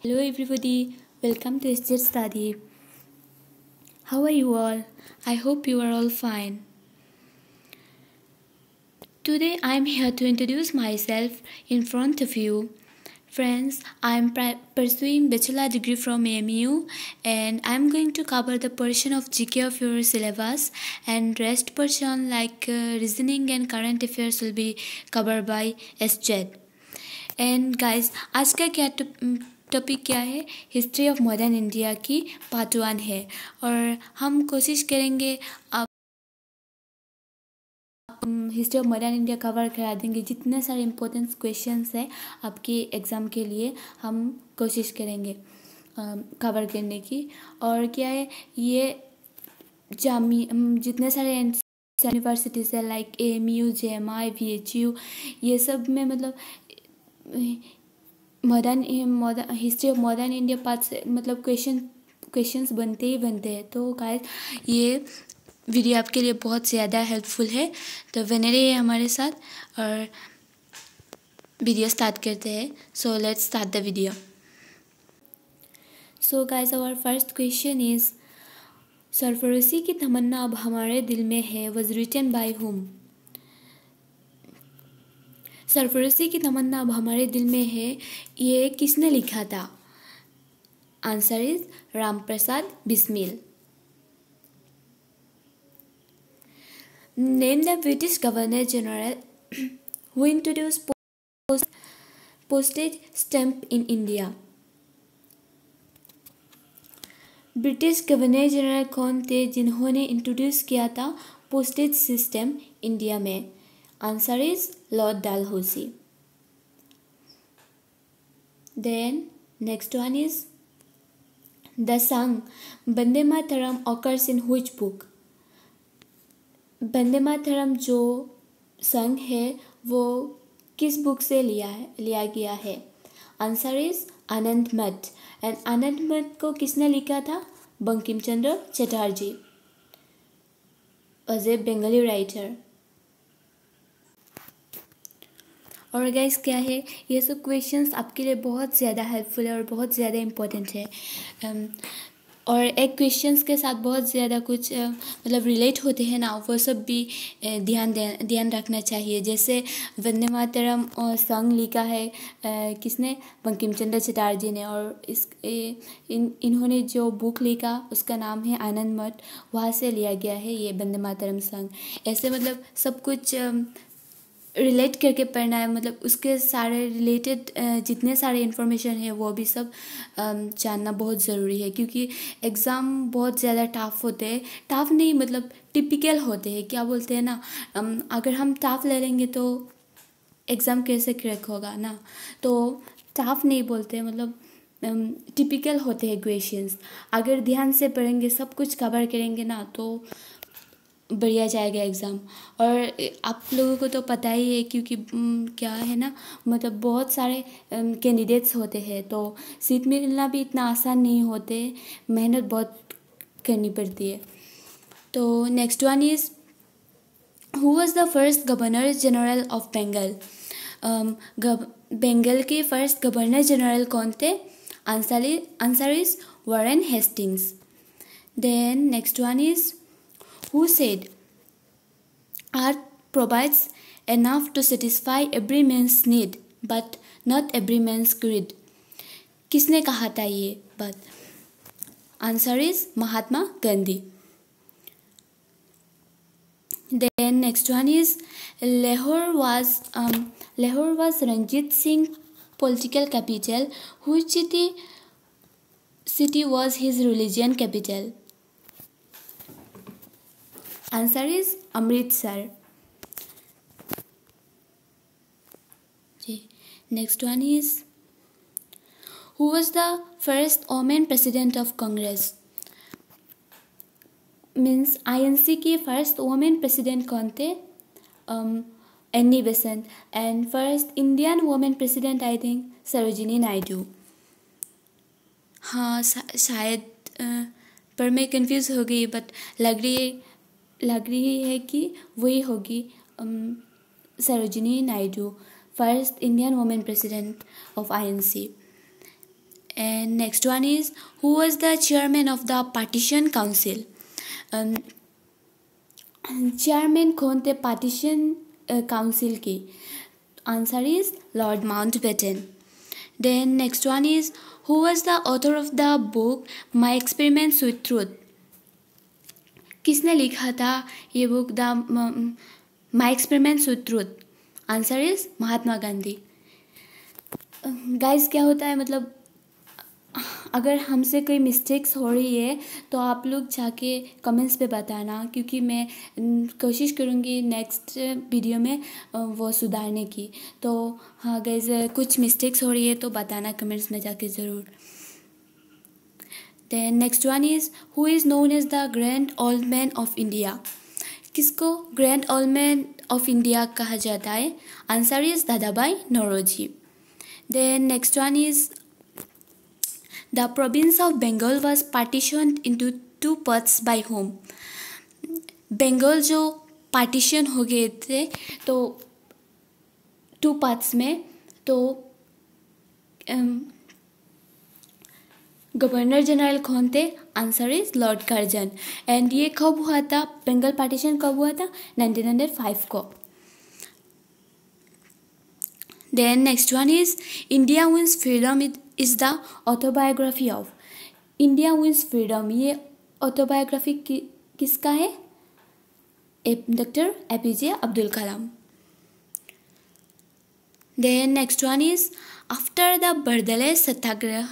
Hello everybody, welcome to SJ Study. How are you all? I hope you are all fine. Today I am here to introduce myself in front of you. Friends, I am pursuing bachelor degree from AMU and I am going to cover the portion of GK of your syllabus and rest portion like uh, reasoning and current affairs will be covered by SJ. And guys, आज का क्या topic क्या है history of modern India की part one है और हम कोशिश करेंगे आप history of modern India cover करा देंगे जितने सारे इम्पोर्टेंट क्वेश्चन हैं आपके एग्ज़ाम के लिए हम कोशिश करेंगे कवर करने की और क्या है ये जामी जितने सारे यूनिवर्सिटीज़ है like M U J M I V H U ये सब में मतलब modern modern history of modern India part मतलब क्वेश्चन क्वेश्चंस बनते ही बनते हैं तो गाइस ये वीडियो आपके लिए बहुत ज़्यादा हेल्पफुल है तो बने रहिए हमारे साथ और वीडियो स्टार्ट करते हैं so let's start the video so guys our first question is सरफरोशी की तमन्ना अब हमारे दिल में है वॉज रिटन बाई होम सरफरसी की तमन्ना अब हमारे दिल में है ये किसने लिखा था answer is Ram Prasad Bismil name the British governor general who introduce postage stamp in India British governor general कौन थे जिन्होंने इंट्रोड्यूस किया था पोस्टेज सिस्टम इंडिया में Answer is Lord Dalhousie. Then next one is the song Bande Mataram occurs in which book? bande mataram jo song hai wo kis book se liya है लिया गया है आंसर इज आनंद मठ and आनंद मठ को किसने लिखा था Bankim Chandra Chatterjee was a Bengali writer और गाइस क्या है ये सब क्वेश्चंस आपके लिए बहुत ज़्यादा हेल्पफुल है और बहुत ज़्यादा इम्पोर्टेंट है um, और एक क्वेश्चंस के साथ बहुत ज़्यादा कुछ uh, मतलब रिलेट होते हैं ना वो सब भी uh, ध्यान ध्यान रखना चाहिए जैसे वंदे मातरम संग uh, लिखा है किसने बंकिम चंद्र चटर्जी ने और इस इन इन्होंने जो बुक लिखा उसका नाम है आनंद मठ वहाँ से लिया गया है ये वंदे मातरम संग ऐसे मतलब सब कुछ um, रिलेट करके पढ़ना है मतलब उसके सारे रिलेटेड जितने सारे इन्फॉर्मेशन है वो भी सब जानना बहुत ज़रूरी है क्योंकि एग्ज़ाम बहुत ज़्यादा टफ होते हैं टाफ नहीं मतलब टिपिकल होते हैं क्या बोलते हैं ना अगर हम टफ़ ले लेंगे तो एग्ज़ाम कैसे क्रैक होगा ना तो टफ नहीं बोलते मतलब टिपिकल होते हैं क्वेश्चंस अगर ध्यान से पढ़ेंगे सब कुछ कवर करेंगे ना तो बढ़िया जाएगा एग्ज़ाम और आप लोगों को तो पता ही है क्योंकि क्या है ना मतलब बहुत सारे कैंडिडेट्स होते हैं तो सीट मिलना भी इतना आसान नहीं होते मेहनत बहुत करनी पड़ती है तो next one is who was the first governor general of Bengal Bengal के फर्स्ट गवर्नर जनरल कौन थे answer is Warren Hastings then next one is who said, Earth provides enough to satisfy every man's need, but not every man's greed. किसने कहा था ये बात answer Mahatma Gandhi. Gandhi then next one is lahore was um, lahore was ranjit singh political capital which city city was his religion capital answer is Amritsar ji next one is who was the first women president of Congress means INC के first women president कौन थे Annie Besant and first Indian women president I think Sarojini Naidu हाँ शायद पर मैं confuse हो गई but लग रही है लग रही है कि वही होगी Sarojini Naidu first Indian women president of INC and next one is who was the chairman of the partition council chairman कौन थे पार्टीशन काउंसिल के answer is Lord Mountbatten then next one is who was the author of the book my experiments with ट्रूथ किसने लिखा था ये book the my experiment with answer is Mahatma Gandhi guys um, क्या होता है मतलब अगर हमसे कोई मिस्टेक्स हो रही है तो आप लोग जाके कमेंट्स पे बताना क्योंकि मैं कोशिश करूँगी नेक्स्ट वीडियो में वो सुधारने की तो हाँ गाइज़ कुछ मिस्टेक्स हो रही है तो बताना कमेंट्स में जाके ज़रूर then next one is who is known as the grand old man of India किसको grand old man of India कहा जाता है answer is Dadabhai Naoroji then next one is the province of Bengal was partition into two parts by whom Bengal जो partition हो गए थे तो two parts में तो um, गवर्नर जनरल कौन थे answer is Lord Curzon and ये कब हुआ था बंगल पार्टीशन कब हुआ था नाइनटीन हंड्रेड फाइव को then next one is India wins freedom is the autobiography of India wins freedom ये ऑटोबायोग्राफी कि, किसका है doctor A P J Abdul Kalam then next one is after the Bardoli Satyagraha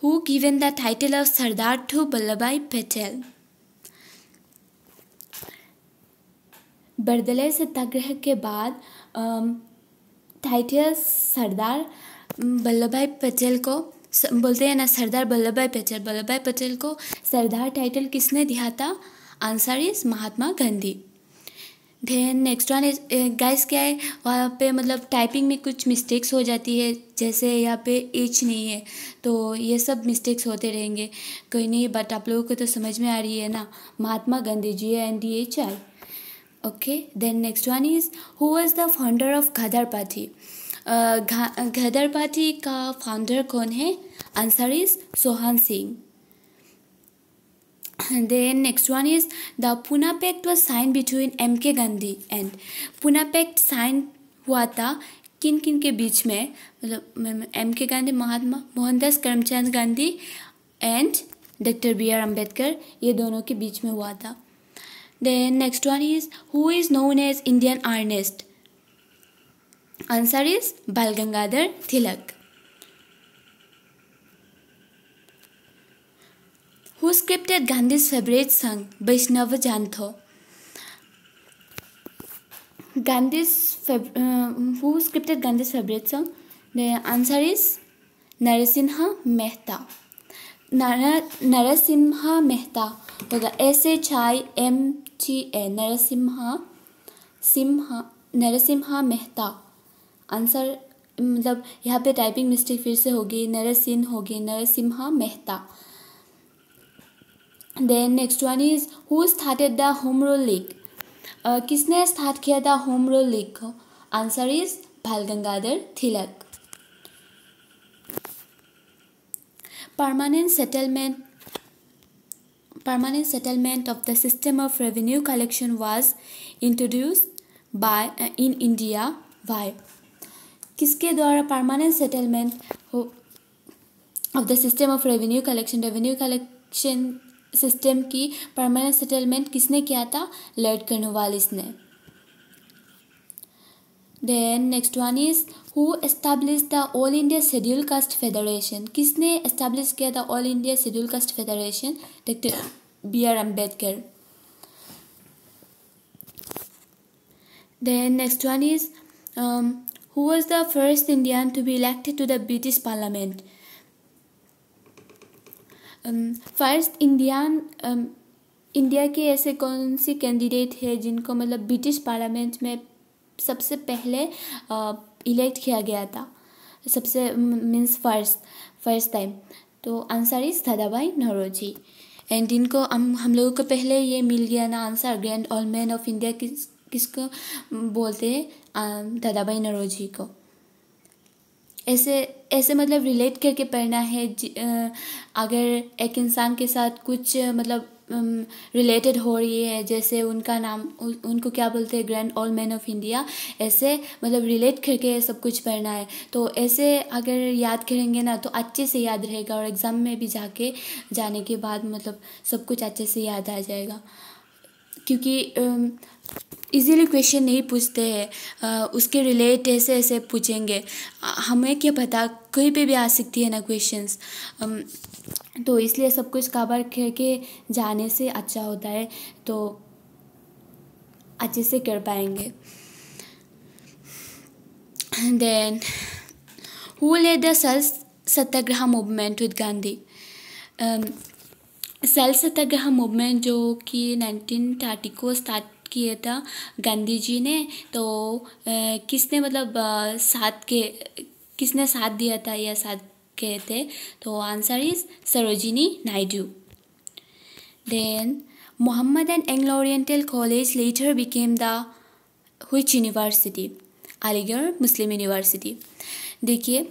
who given the title of Sardar to Vallabhbhai Patel. Bardoli Satyagraha के बाद title सरदार वल्लभ भाई पटेल को बोलते हैं ना सरदार वल्लभ भाई पटेल वल्लभ भाई पटेल को सरदार टाइटल किसने दिया था answer is Mahatma Gandhi then next one is guys क्या है वहाँ पे मतलब टाइपिंग में कुछ मिस्टेक्स हो जाती है जैसे यहाँ पे एच नहीं है तो ये सब मिस्टेक्स होते रहेंगे कोई नहीं बट आप लोगों को तो समझ में आ रही है ना Mahatma Gandhi ji and D H I okay then next one is who was the founder of Ghadar Party Ghadar Party का फाउंडर कौन है answer is Sohan Singh then next one is the Pune Pact was signed between M K Gandhi and Poona pact sign हुआ था किन किन के बीच में मतलब M K Gandhi Mahatma Mohandas Karamchand Gandhi and doctor B R Ambedkar ये दोनों के बीच में हुआ था then next one is who is known as Indian unrest answer is Bal Gangadhar तिलक उस क्रिप्टेड गांधी फेवरेट संग Vaishnav Jan To Gandhi whose scripted Gandhi favourite song answer is Narsinh Mehta Narsinh Mehta तो S H I M T A Narsinh Singh Narsinh Mehta answer मतलब यहाँ पे टाइपिंग मिस्टेक फिर से होगी नरसिंह होगी Narasimha Mehta Then next one is who started the home rule league? Uh, किसने start किया था home rule league? Answer is Bal Gangadhar Tilak. Permanent settlement permanent settlement of the system of revenue collection was introduced by uh, in India by किसके द्वारा permanent settlement of the system of revenue collection revenue collection system की permanent settlement किसने किया था Lord Cornwallis ने then next one is who establish the all India scheduled caste federation किसने establish किया था all India scheduled caste federation doctor B R Ambedkar then next one is who was the first Indian to be elected to the British parliament first Indian India के ऐसे कौन से candidate है जिनको मतलब ब्रिटिश पार्लियामेंट में सबसे पहले इलेक्ट uh, किया गया था सबसे मीन्स फर्स्ट फर्स्ट टाइम तो answer is Bhai Naoroji and इनको हम हम लोगों को पहले ये मिल गया ना answer grand old man of India किस किसको बोलते हैं भाई um, नरोजी को ऐसे ऐसे मतलब रिलेट करके पढ़ना है अगर एक इंसान के साथ कुछ मतलब रिलेटेड हो रही है जैसे उनका नाम उनको क्या बोलते हैं grand old man of India ऐसे मतलब रिलेट करके सब कुछ पढ़ना है तो ऐसे अगर याद करेंगे ना तो अच्छे से याद रहेगा और एग्ज़ाम में भी जाके जाने के बाद मतलब सब कुछ अच्छे से याद आ जाएगा क्योंकि इजीली क्वेश्चन नहीं पूछते हैं उसके रिलेट ऐसे ऐसे पूछेंगे हमें क्या पता कहीं पे भी आ सकती है ना क्वेश्चंस तो इसलिए सब कुछ कवर करके जाने से अच्छा होता है तो अच्छे से कर पाएंगे then who led the salt Satyagraha movement with Gandhi salt Satyagraha movement जो कि नाइनटीन थर्टी को स्टार्ट किया था गांधी जी ने तो किसने मतलब साथ के किसने साथ दिया था या साथ के थे तो answer is Sarojini Naidu then Mohammedan Anglo Oriental college later became the हुच यूनिवर्सिटी अलीगढ़ मुस्लिम यूनिवर्सिटी देखिए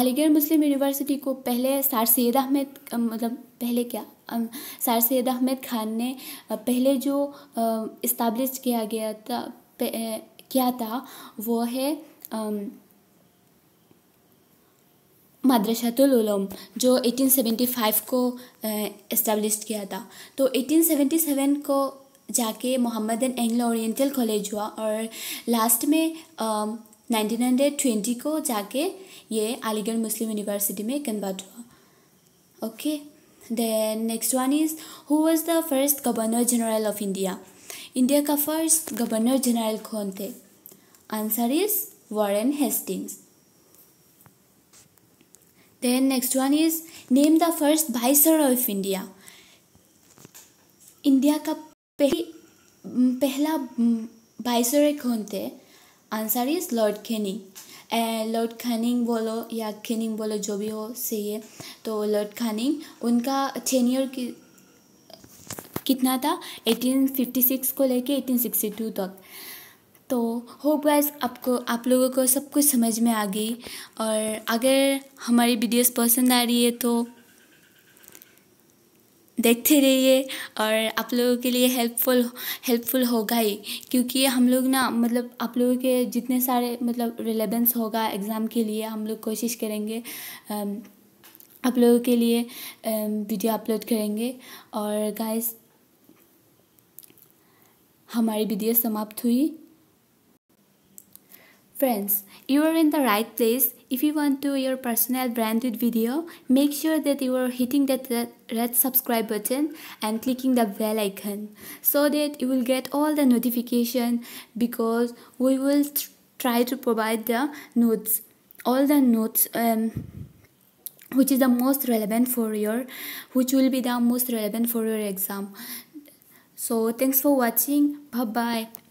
अलीगढ़ मुस्लिम यूनिवर्सिटी को पहले सार सैद अहमद मतलब पहले क्या सार सैद अहमद खान ने पहले जो इस्टबलिश किया गया था किया था वो है मदरसतुलूम जो 1875 को इस्टबलिश किया था तो 1877 को जाके मोहम्मदन एंग्लो ओरिएंटल कॉलेज हुआ और लास्ट में आ, 1920 को जाके ये अलीगढ़ मुस्लिम यूनिवर्सिटी में कन्वर्ट हुआ okay Then next one is who was the first Governor General of India? India का first Governor General कौन थे? Answer is Warren Hastings. Then next one is name the first Viceroy of India. India का पहली पहला Viceroy कौन थे Answer is Lord Canning. Lord Canning बोलो या खेनिंग बोलो जो भी हो सही है तो लॉर्ड खानिंग उनका टेन्योर की कितना था 1856 को लेके 1862 तक तो होप गाइस आपको आप लोगों को सब कुछ समझ में आ गई और अगर हमारी वीडियोस पसंद आ रही है तो देखते रहिए और आप लोगों के लिए हेल्पफुल हेल्पफुल होगा ही क्योंकि हम लोग ना मतलब आप लोगों के जितने सारे मतलब रिलेवेंस होगा एग्ज़ाम के लिए हम लोग कोशिश करेंगे um, आप लोगों के लिए वीडियो um, अपलोड करेंगे और गाइस हमारी वीडियो समाप्त हुई friends you are in the right place If you want to your personal branded video, make sure that you are hitting that red subscribe button and clicking the bell icon so that you will get all the notification because we will try to provide the notes, all the notes um, which is the most relevant for your, which will be the most relevant for your exam. So thanks for watching. Bye bye.